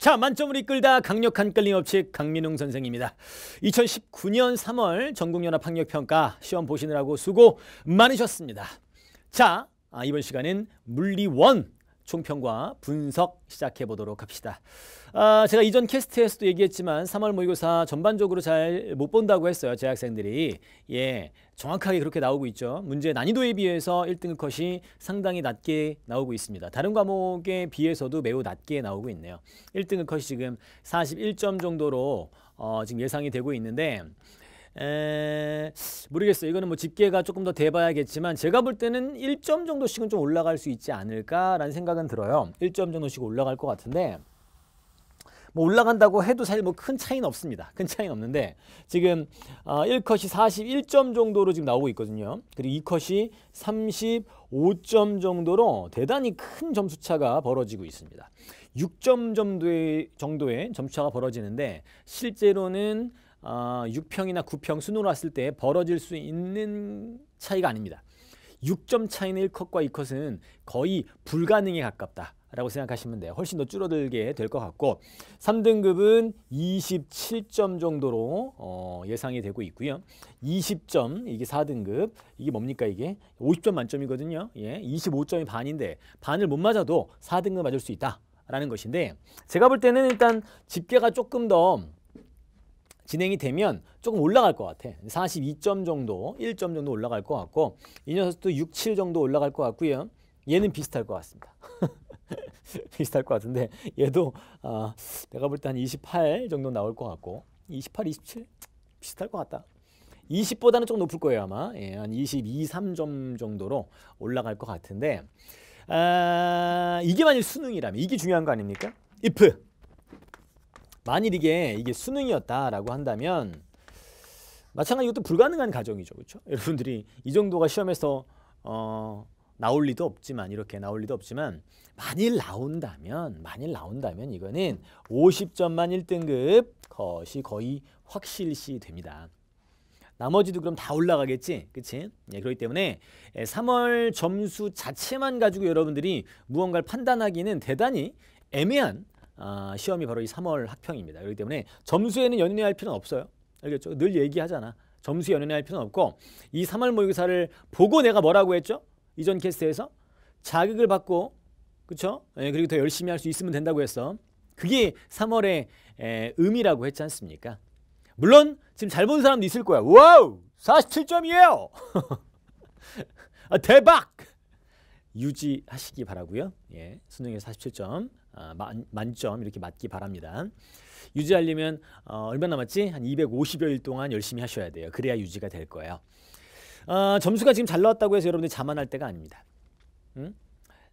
자 만점을 이끌다 강력한 끌림없이 강민웅 선생입니다. 2019년 3월 전국연합학력평가 시험 보시느라고 수고 많으셨습니다. 자 아, 이번 시간엔 물리 원 총평과 분석 시작해 보도록 합시다. 아, 제가 이전 캐스트에서도 얘기했지만 3월 모의고사 전반적으로 잘 못 본다고 했어요. 제 학생들이. 예, 정확하게 그렇게 나오고 있죠. 문제 난이도에 비해서 1등급 컷이 상당히 낮게 나오고 있습니다. 다른 과목에 비해서도 매우 낮게 나오고 있네요. 1등급 컷이 지금 41점 정도로 어, 지금 예상이 되고 있는데 에... 모르겠어요. 이거는 뭐 집계가 조금 더 돼봐야겠지만 제가 볼 때는 1점 정도씩은 좀 올라갈 수 있지 않을까라는 생각은 들어요. 1점 정도씩 올라갈 것 같은데 뭐 올라간다고 해도 사실 뭐 큰 차이는 없습니다. 큰 차이는 없는데 지금 어, 1컷이 41점 정도로 지금 나오고 있거든요. 그리고 2컷이 35점 정도로 대단히 큰 점수 차가 벌어지고 있습니다. 6점 정도의, 정도의 점수 차가 벌어지는데 실제로는 어, 아, 6평이나 9평 수능을 왔을 때 벌어질 수 있는 차이가 아닙니다. 6점 차이는 1컷과 2컷은 거의 불가능에 가깝다. 라고 생각하시면 돼요. 훨씬 더 줄어들게 될 것 같고 3등급은 27점 정도로 어, 예상이 되고 있고요. 20점 이게 4등급 이게 뭡니까 이게 50점 만점이거든요. 예, 25점이 반인데 반을 못 맞아도 4등급 맞을 수 있다라는 것인데 제가 볼 때는 일단 집계가 조금 더 진행이 되면 조금 올라갈 것 같아. 42점 정도, 1점 정도 올라갈 것 같고 이 녀석도 6, 7 정도 올라갈 것 같고요. 얘는 비슷할 것 같습니다. 비슷할 것 같은데 얘도 아, 내가 볼 때 한 28 정도 나올 것 같고 28, 27 비슷할 것 같다. 20보다는 좀 높을 거예요 아마 예, 한 22, 3점 정도로 올라갈 것 같은데 아, 이게 만일 수능이라면 이게 중요한 거 아닙니까? if 만일 이게 이게 수능이었다라고 한다면 마찬가지 이것도 불가능한 가정이죠. 그렇죠? 여러분들이 이 정도가 시험에서 어 나올 리도 없지만 이렇게 나올 리도 없지만 만일 나온다면 만일 나온다면 이거는 50점만 1등급 것이 거의 확실시 됩니다. 나머지도 그럼 다 올라가겠지. 그치? 예, 그렇기 때문에 3월 예, 점수 자체만 가지고 여러분들이 무언가를 판단하기는 대단히 애매한 아, 시험이 바로 이 3월 학평입니다. 그렇기 때문에 점수에는 연연할 필요는 없어요. 알겠죠? 늘 얘기하잖아. 점수 연연할 필요는 없고 이 3월 모의고사를 보고 내가 뭐라고 했죠? 이전 캐스트에서 자극을 받고 그렇죠? 그리고 더 열심히 할 수 있으면 된다고 했어. 그게 3월의 에, 의미라고 했지 않습니까? 물론 지금 잘 본 사람도 있을 거야. 와우! 47점이에요. 아, 대박! 유지하시기 바라고요. 예. 수능에 47점. 어, 만, 점 이렇게 맞기 바랍니다. 유지하려면 어, 얼마 남았지? 한 250여일 동안 열심히 하셔야 돼요. 그래야 유지가 될 거예요. 어, 점수가 지금 잘 나왔다고 해서 여러분들이 자만할 때가 아닙니다. 음?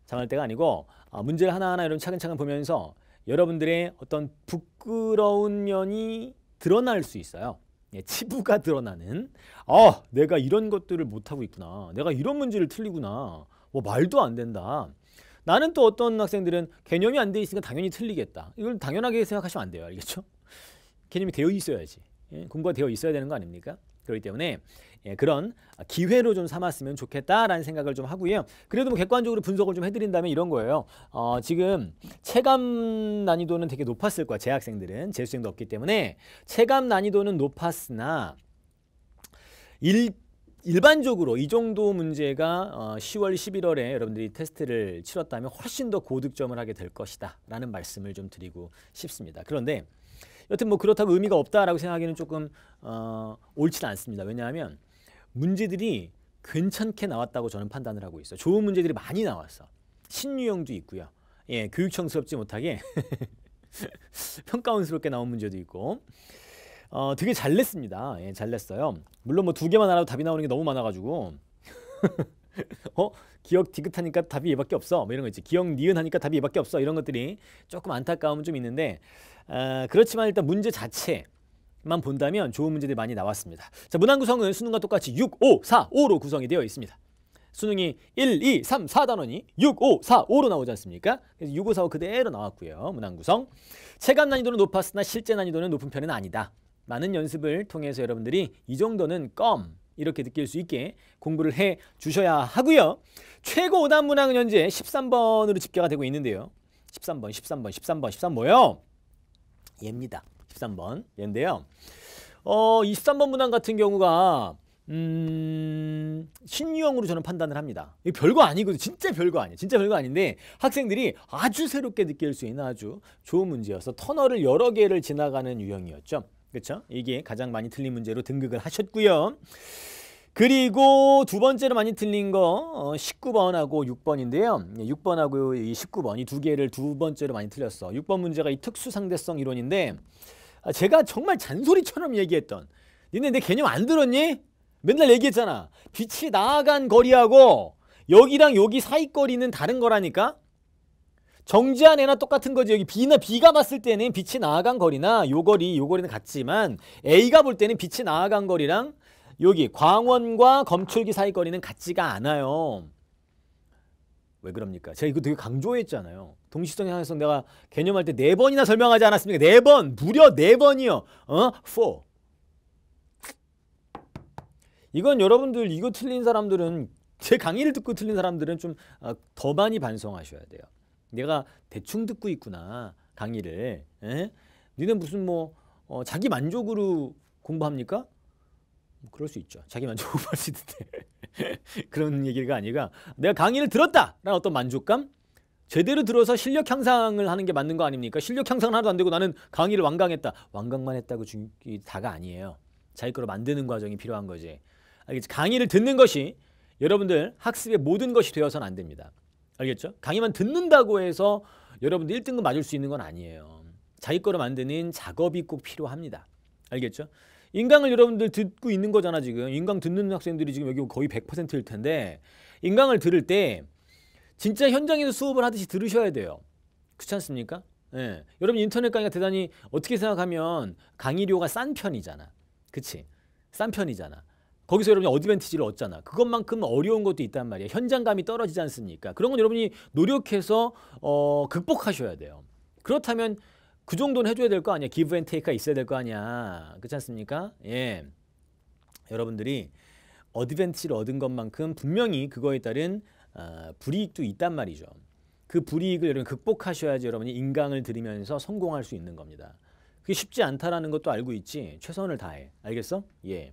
자만할 때가 아니고 어, 문제를 하나하나 여러분 차근차근 보면서 여러분들의 어떤 부끄러운 면이 드러날 수 있어요. 예, 치부가 드러나는 아 내가 이런 것들을 못하고 있구나 내가 이런 문제를 틀리구나 뭐 말도 안 된다 나는 또 어떤 학생들은 개념이 안 돼 있으니까 당연히 틀리겠다. 이걸 당연하게 생각하시면 안 돼요. 알겠죠? 개념이 되어 있어야지. 공부가 예, 되어 있어야 되는 거 아닙니까? 그렇기 때문에 예, 그런 기회로 좀 삼았으면 좋겠다라는 생각을 좀 하고요. 그래도 뭐 객관적으로 분석을 좀 해드린다면 이런 거예요. 어, 지금 체감 난이도는 되게 높았을 거야. 재학생들은 재수생도 없기 때문에 체감 난이도는 높았으나 일 일반적으로 이 정도 문제가 어 10월, 11월에 여러분들이 테스트를 치렀다면 훨씬 더 고득점을 하게 될 것이다 라는 말씀을 좀 드리고 싶습니다. 그런데 여튼 뭐 그렇다고 의미가 없다라고 생각하기는 조금 어, 옳지 않습니다. 왜냐하면 문제들이 괜찮게 나왔다고 저는 판단을 하고 있어요. 좋은 문제들이 많이 나왔어. 신유형도 있고요. 예, 교육청스럽지 못하게 평가원스럽게 나온 문제도 있고 어, 되게 잘 냈습니다. 예, 잘 냈어요. 물론 뭐 두 개만 알아도 답이 나오는 게 너무 많아가지고 어? 기억 디귿하니까 답이 얘밖에 없어. 뭐 이런 거 있지. 기억 니은하니까 답이 얘밖에 없어. 이런 것들이 조금 안타까움은 좀 있는데 어, 그렇지만 일단 문제 자체 만 본다면 좋은 문제들이 많이 나왔습니다. 자, 문항 구성은 수능과 똑같이 6, 5, 4, 5로 구성이 되어 있습니다. 수능이 1, 2, 3, 4단원이 6, 5, 4, 5로 나오지 않습니까? 그래서 6, 5, 4, 5 그대로 나왔고요. 문항 구성. 체감 난이도는 높았으나 실제 난이도는 높은 편은 아니다. 많은 연습을 통해서 여러분들이 이 정도는 껌 이렇게 느낄 수 있게 공부를 해 주셔야 하고요. 최고 오답 문항은 현재 13번으로 집계가 되고 있는데요. 13번, 13번, 13번, 13번요. 얘입니다. 13번 얘인데요. 어, 23번 문항 같은 경우가 음, 신유형으로 저는 판단을 합니다. 이 별거 아니거든. 진짜 별거 아니에요. 진짜 별거 아닌데 학생들이 아주 새롭게 느낄 수 있는 아주 좋은 문제여서 터널을 여러 개를 지나가는 유형이었죠. 그렇죠? 이게 가장 많이 틀린 문제로 등극을 하셨고요. 그리고 두 번째로 많이 틀린 거 19번하고 어, 6번인데요. 6번하고 예, 19번 이 두 개를 두 번째로 많이 틀렸어. 6번 문제가 이 특수 상대성 이론인데 아, 제가 정말 잔소리처럼 얘기했던 니네 내 개념 안 들었니? 맨날 얘기했잖아. 빛이 나아간 거리하고 여기랑 여기 사이 거리는 다른 거라니까. 정지한 애나 똑같은 거지 여기 B나 B가 봤을 때는 빛이 나아간 거리나 요 거리 요 거리는 같지만 A가 볼 때는 빛이 나아간 거리랑 여기 광원과 검출기 사이 거리는 같지가 않아요. 왜 그럽니까? 제가 이거 되게 강조했잖아요. 동시성향 한해서 내가 개념할 때 네 번이나 설명하지 않았습니까? 네 번, 무려 네 번이요. 어? 4. 이건 여러분들 이거 틀린 사람들은 제 강의를 듣고 틀린 사람들은 좀더 아, 많이 반성하셔야 돼요. 내가 대충 듣고 있구나 강의를. 에? 니네 무슨 뭐 어, 자기 만족으로 공부합니까? 뭐 그럴 수 있죠. 자기 만족 공부할 수 있는데 그런 얘기가 아니라 내가 강의를 들었다라는 어떤 만족감 제대로 들어서 실력 향상을 하는 게 맞는 거 아닙니까? 실력 향상은 하나도 안 되고 나는 강의를 완강했다. 완강만 했다고 중, 다가 아니에요. 자기 거로 만드는 과정이 필요한 거지. 강의를 듣는 것이 여러분들 학습의 모든 것이 되어서는 안 됩니다. 알겠죠? 강의만 듣는다고 해서 여러분들 1등급 맞을 수 있는 건 아니에요. 자기 거로 만드는 작업이 꼭 필요합니다. 알겠죠? 인강을 여러분들 듣고 있는 거잖아 지금. 인강 듣는 학생들이 지금 여기 거의 100%일 텐데 인강을 들을 때 진짜 현장에서 수업을 하듯이 들으셔야 돼요. 그렇지 않습니까? 예. 여러분 인터넷 강의가 대단히 어떻게 생각하면 강의료가 싼 편이잖아. 그치? 싼 편이잖아. 거기서 여러분이 어드밴티지를 얻잖아. 그것만큼 어려운 것도 있단 말이에요. 현장감이 떨어지지 않습니까? 그런 건 여러분이 노력해서 어, 극복하셔야 돼요. 그렇다면 그 정도는 해줘야 될 거 아니야. 기브 앤 테이크가 있어야 될 거 아니야. 그렇지 않습니까? 예. 여러분들이 어드밴티지를 얻은 것만큼 분명히 그거에 따른 어, 불이익도 있단 말이죠. 그 불이익을 여러분 극복하셔야지 여러분이 인강을 들으면서 성공할 수 있는 겁니다. 그게 쉽지 않다라는 것도 알고 있지. 최선을 다해. 알겠어? 예.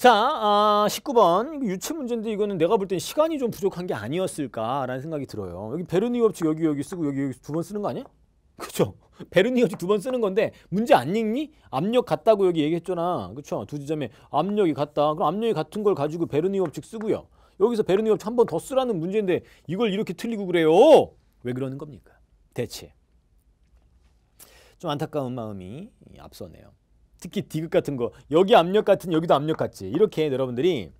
자, 아, 19번 유치 문제인데 이거는 내가 볼 땐 시간이 좀 부족한 게 아니었을까라는 생각이 들어요. 여기 베르니 법칙 여기 여기 쓰고 여기 여기 두 번 쓰는 거 아니야? 그죠? 베르니 법칙 두 번 쓰는 건데 문제 안 읽니? 압력 같다고 여기 얘기했잖아. 그쵸? 두 지점에 압력이 같다. 그럼 압력이 같은 걸 가지고 베르니 법칙 쓰고요. 여기서 베르니 법칙 한 번 더 쓰라는 문제인데 이걸 이렇게 틀리고 그래요. 왜 그러는 겁니까? 대체. 좀 안타까운 마음이 앞서네요. 특히 디귿 같은 거 여기 압력 같은 여기도 압력 같지 이렇게 여러분들이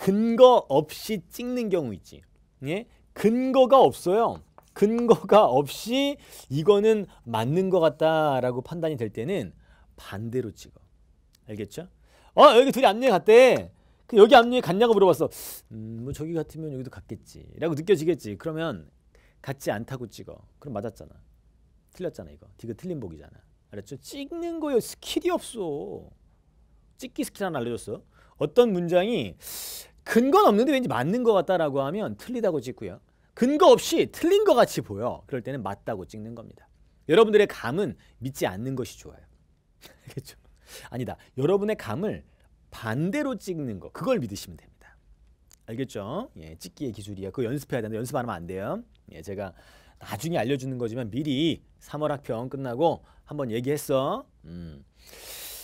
근거 없이 찍는 경우 있지 예? 근거가 없어요 근거가 없이 이거는 맞는 것 같다라고 판단이 될 때는 반대로 찍어 알겠죠? 어 여기 둘이 압력이 갔대 그 여기 압력이 갔냐고 물어봤어 음, 뭐 저기 같으면 여기도 갔겠지 라고 느껴지겠지 그러면 같지 않다고 찍어 그럼 맞았잖아 틀렸잖아 이거 디귿 틀린 복이잖아 알았죠? 찍는 거에 스킬이 없어. 찍기 스킬 하나 알려줬어. 어떤 문장이 근거는 없는데 왠지 맞는 것 같다라고 하면 틀리다고 찍고요. 근거 없이 틀린 것 같이 보여. 그럴 때는 맞다고 찍는 겁니다. 여러분들의 감은 믿지 않는 것이 좋아요. 알겠죠? 아니다. 여러분의 감을 반대로 찍는 거. 그걸 믿으시면 됩니다. 알겠죠? 예, 찍기의 기술이야. 그거 연습해야 되는데 연습 안 하면 안 돼요. 예, 제가 나중에 알려주는 거지만 미리 3월 학평 끝나고 한번 얘기했어. 음.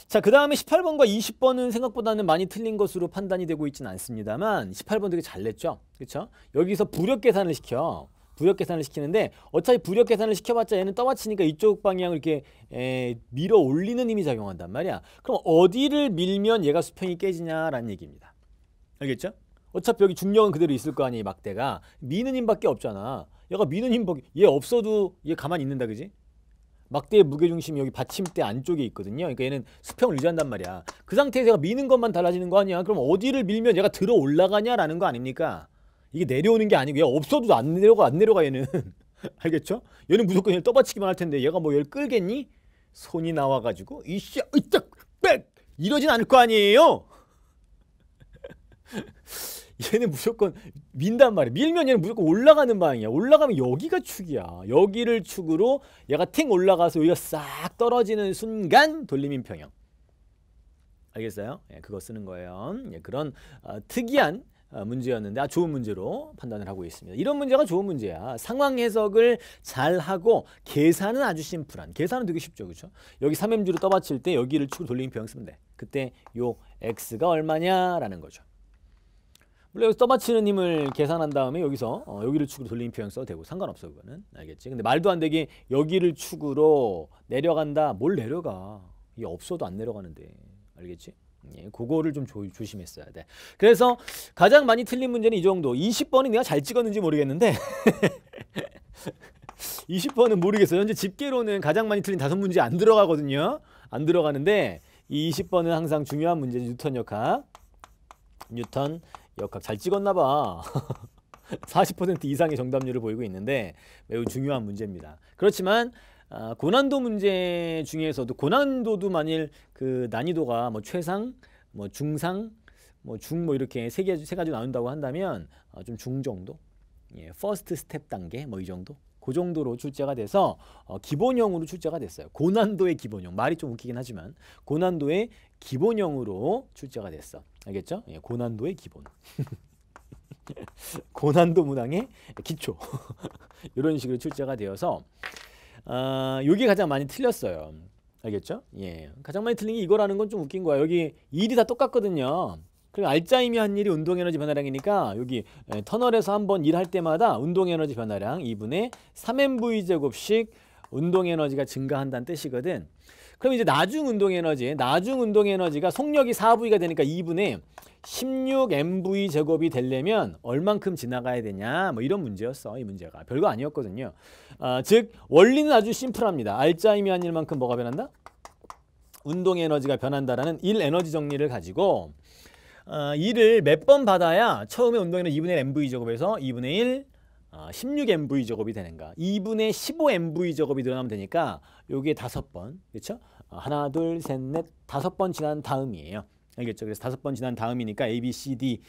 자, 그 다음에 18번과 20번은 생각보다는 많이 틀린 것으로 판단이 되고 있지는 않습니다만 18번 되게 잘 냈죠. 그렇죠? 여기서 부력 계산을 시켜. 부력 계산을 시키는데 어차피 부력 계산을 시켜봤자 얘는 떠받치니까 이쪽 방향을 이렇게 에, 밀어 올리는 힘이 작용한단 말이야. 그럼 어디를 밀면 얘가 수평이 깨지냐라는 얘기입니다. 알겠죠? 어차피 여기 중력은 그대로 있을 거 아니에요, 막대가. 미는 힘밖에 없잖아. 얘가 미는 힘밖에 얘 없어도 얘 가만히 있는다 그지? 막대의 무게중심이 여기 받침대 안쪽에 있거든요. 그러니까 얘는 수평을 유지한단 말이야. 그 상태에서 얘가 미는 것만 달라지는 거 아니야. 그럼 어디를 밀면 얘가 들어 올라가냐라는 거 아닙니까? 이게 내려오는 게 아니고 얘 없어도 안 내려가 안 내려가 얘는. 알겠죠? 얘는 무조건 얘를 떠받치기만 할 텐데 얘가 뭐 얘를 끌겠니? 손이 나와가지고 이씨 으쩍 빽 이러진 않을 거 아니에요. 얘는 무조건 민단 말이야. 밀면 얘는 무조건 올라가는 방향이야. 올라가면 여기가 축이야. 여기를 축으로 얘가 팅 올라가서 여기가 싹 떨어지는 순간 돌림인 평형. 알겠어요? 예, 그거 쓰는 거예요. 예, 그런 어, 특이한 어, 문제였는데 아, 좋은 문제로 판단을 하고 있습니다. 이런 문제가 좋은 문제야. 상황 해석을 잘하고 계산은 아주 심플한. 계산은 되게 쉽죠. 그렇죠? 여기 3MG로 떠받칠 때 여기를 축으로 돌림인 평형 쓰면 돼. 그때 요 X가 얼마냐라는 거죠. 물론 여기서 떠받치는 힘을 계산한 다음에 여기서 어, 여기를 축으로 돌리는 표현 써도 되고 상관없어 그거는 알겠지? 근데 말도 안 되게 여기를 축으로 내려간다 뭘 내려가 이게 없어도 안 내려가는데 알겠지? 예, 그거를 좀 조, 조심했어야 돼. 그래서 가장 많이 틀린 문제는 이 정도. 20번이 내가 잘 찍었는지 모르겠는데 20번은 모르겠어요. 현재 집계로는 가장 많이 틀린 다섯 문제 안 들어가거든요. 안 들어가는데 이 20번은 항상 중요한 문제죠. 뉴턴 역학. 뉴턴 역학 잘 찍었나봐. 40% 이상의 정답률을 보이고 있는데 매우 중요한 문제입니다. 그렇지만 아, 고난도 문제 중에서도 고난도도 만일 그 난이도가 뭐 최상, 뭐 중상, 뭐 중뭐 뭐 이렇게 세개세 가지 나온다고 한다면 아, 좀중 정도, 예, 퍼스트 스텝 단계 뭐 이 정도 그 정도로 출제가 돼서 어, 기본형으로 출제가 됐어요. 고난도의 기본형. 말이 좀 웃기긴 하지만 고난도의 기본형으로 출제가 됐어. 알겠죠? 예, 고난도의 기본. 고난도 문항의 기초. 이런 식으로 출제가 되어서 여기 아, 가장 많이 틀렸어요. 알겠죠? 예. 가장 많이 틀린 게 이거라는 건 좀 웃긴 거야. 여기 일이 다 똑같거든요. 그리고 알짜임미한 일이 운동에너지 변화량이니까 여기 터널에서 한 번 일할 때마다 운동에너지 변화량 2분의 3mv제곱씩 운동에너지가 증가한다는 뜻이거든. 그럼 이제 나중 운동에너지, 나중 운동에너지가 속력이 4V가 되니까 2분의 16mv 제곱이 되려면 얼만큼 지나가야 되냐 뭐 이런 문제였어 이 문제가 별거 아니었거든요 어, 즉 원리는 아주 심플합니다 알짜임미한 일만큼 뭐가 변한다? 운동 에너지가 변한다라는 일 에너지 정리를 가지고 어, 2를 몇 번 받아야 처음에 운동에는 2분의 1 MV 작업에서 2분의 1 어, 16MV 작업이 되는가 2분의 15MV 작업이 늘어나면 되니까 요게 다섯 번 그렇죠? 하나 둘셋넷 다섯 번 지난 다음이에요 알겠죠? 그래서 다섯 번 지난 다음이니까 A, B, C, D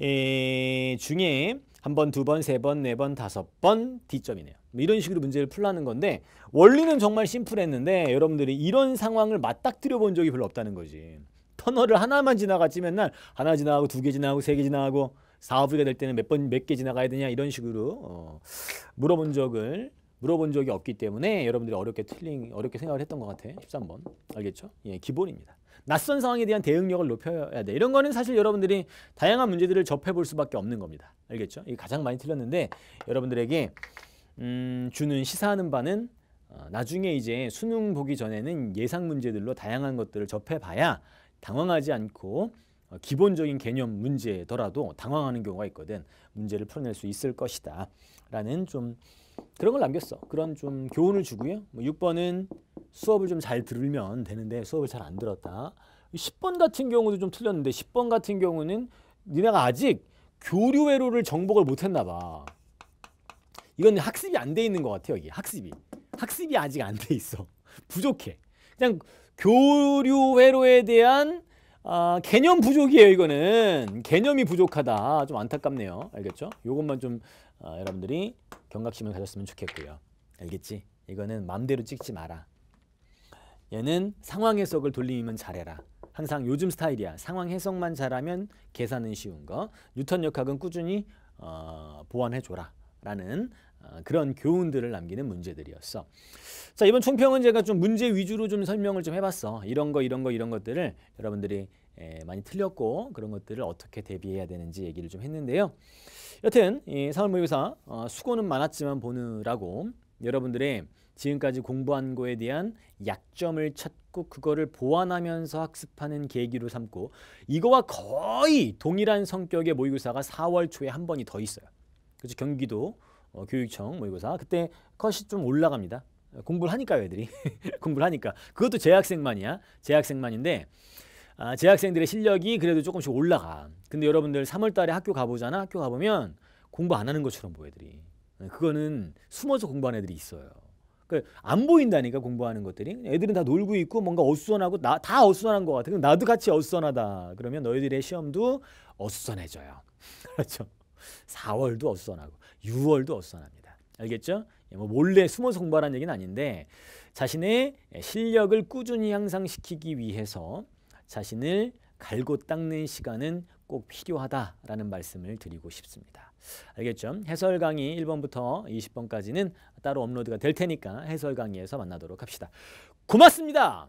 에, 중에 한 번, 두 번, 세 번, 네 번, 다섯 번 D점이네요. 뭐 이런 식으로 문제를 풀라는 건데 원리는 정말 심플했는데 여러분들이 이런 상황을 맞닥뜨려 본 적이 별로 없다는 거지. 터널을 하나만 지나갔지 맨날 하나 지나가고 두 개 지나가고 세 개 지나가고 사업이가될 때는 몇 번 몇 개 지나가야 되냐 이런 식으로 어, 물어본 적을 물어본 적이 없기 때문에 여러분들이 어렵게 틀린 어렵게 생각을 했던 것 같아. 13번. 알겠죠? 예, 기본입니다. 낯선 상황에 대한 대응력을 높여야 돼. 이런 거는 사실 여러분들이 다양한 문제들을 접해 볼 수밖에 없는 겁니다. 알겠죠? 이 가장 많이 틀렸는데 여러분들에게 음, 주는 시사하는 바는 어, 나중에 이제 수능 보기 전에는 예상 문제들로 다양한 것들을 접해 봐야 당황하지 않고 어, 기본적인 개념 문제더라도 당황하는 경우가 있거든. 문제를 풀어낼 수 있을 것이다. 라는 좀 그런 걸 남겼어. 그런 좀 교훈을 주고요. 뭐 6번은 수업을 좀 잘 들으면 되는데 수업을 잘 안 들었다. 10번 같은 경우도 좀 틀렸는데 10번 같은 경우는 니네가 아직 교류회로를 정복을 못했나 봐. 이건 학습이 안 돼 있는 것 같아 요 여기 학습이. 학습이 아직 안 돼 있어. 부족해. 그냥 교류회로에 대한 아, 개념 부족이에요 이거는 개념이 부족하다 좀 안타깝네요 알겠죠 요것만 좀 아, 여러분들이 경각심을 가졌으면 좋겠고요 알겠지 이거는 맘대로 찍지 마라 얘는 상황 해석을 돌리면 잘해라 항상 요즘 스타일이야 상황 해석만 잘하면 계산은 쉬운 거 뉴턴 역학은 꾸준히 어, 보완해줘라 라는 어, 그런 교훈들을 남기는 문제들이었어. 자 이번 총평은 제가 좀 문제 위주로 좀 설명을 좀 해봤어. 이런 거 이런 거 이런 것들을 여러분들이 예, 많이 틀렸고 그런 것들을 어떻게 대비해야 되는지 얘기를 좀 했는데요. 여튼 이 사월모의고사 어, 수고는 많았지만 보느라고 여러분들의 지금까지 공부한 거에 대한 약점을 찾고 그거를 보완하면서 학습하는 계기로 삼고 이거와 거의 동일한 성격의 모의고사가 4월 초에 한 번이 더 있어요. 그렇죠 경기도 어, 교육청 모의고사 뭐 그때 컷이 좀 올라갑니다. 공부를 하니까요, 애들이. 공부를 하니까. 그것도 재학생만이야. 재학생만인데 아, 재학생들의 실력이 그래도 조금씩 올라가. 근데 여러분들 3월 달에 학교 가보잖아. 학교 가보면 공부 안 하는 것처럼 보여 애들이. 네, 그거는 숨어서 공부하는 애들이 있어요. 그 안 보인다니까 공부하는 것들이. 애들은 다 놀고 있고 뭔가 어수선하고 나, 다 어수선한 것 같아. 그럼 나도 같이 어수선하다. 그러면 너희들의 시험도 어수선해져요. 그렇죠. 4월도 어수선하고 6월도 어수선합니다. 알겠죠? 예, 뭐 몰래 숨어 공부하라는 얘기는 아닌데 자신의 실력을 꾸준히 향상시키기 위해서 자신을 갈고 닦는 시간은 꼭 필요하다라는 말씀을 드리고 싶습니다. 알겠죠? 해설 강의 1번부터 20번까지는 따로 업로드가 될 테니까 해설 강의에서 만나도록 합시다. 고맙습니다.